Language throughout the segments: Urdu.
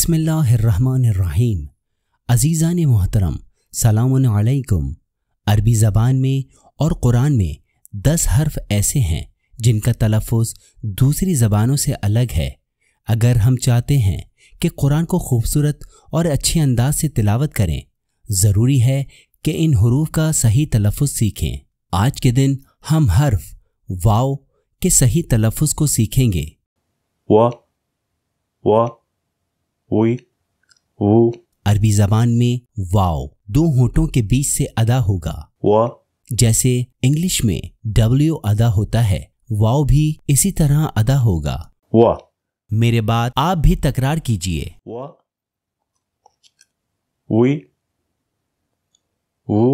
بسم اللہ الرحمن الرحیم عزیزان محترم سلام علیکم عربی زبان میں اور قرآن میں دس حرف ایسے ہیں جن کا تلفظ دوسری زبانوں سے الگ ہے اگر ہم چاہتے ہیں کہ قرآن کو خوبصورت اور اچھے انداز سے تلاوت کریں ضروری ہے کہ ان حروف کا صحیح تلفظ سیکھیں آج کے دن ہم حرف واؤ کے صحیح تلفظ کو سیکھیں گے وی وو عربی زبان میں واو دو ہونٹوں کے بیچ سے ادا ہوگا وا جیسے انگلش میں ڈبلیو ادا ہوتا ہے واو بھی اسی طرح ادا ہوگا وا میرے بعد آپ بھی تکرار کیجئے وا وی وو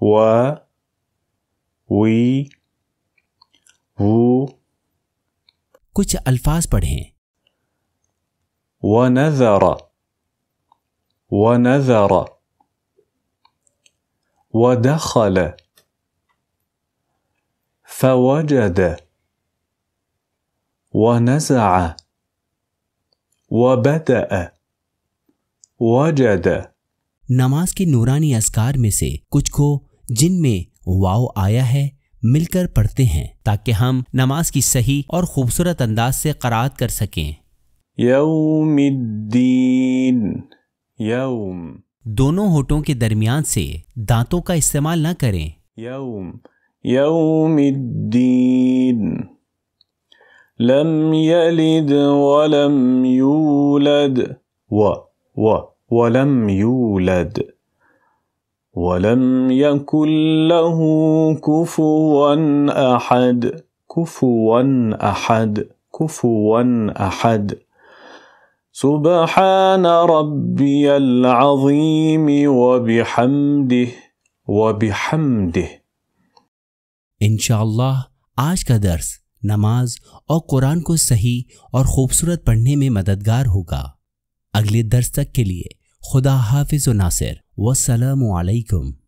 وو وا وی کچھ الفاظ پڑھیں ونذر ونذر ودخل فوجد ونزع وبدأ وجد نماز کے نورانی اذکار میں سے کچھ کو جن میں واو آیا ہے مل کر پڑھتے ہیں تاکہ ہم نماز کی صحیح اور خوبصورت انداز سے قرات کر سکیں يوم الدين يوم دونوں होठों کے درمیان سے دانتوں کا استعمال نہ کریں يوم يوم الدين لم يلد ولم يولد و و ولم يولد ولم يكن له كفوا أحد كفوا أحد كفوا أحد سبحان ربی العظیم وبحمده انشاء اللہ آج کا درس نماز اور قرآن کو صحیح اور خوبصورت پڑھنے میں مددگار ہوگا اگلے درس تک کے لیے خدا حافظ و ناصر والسلام علیکم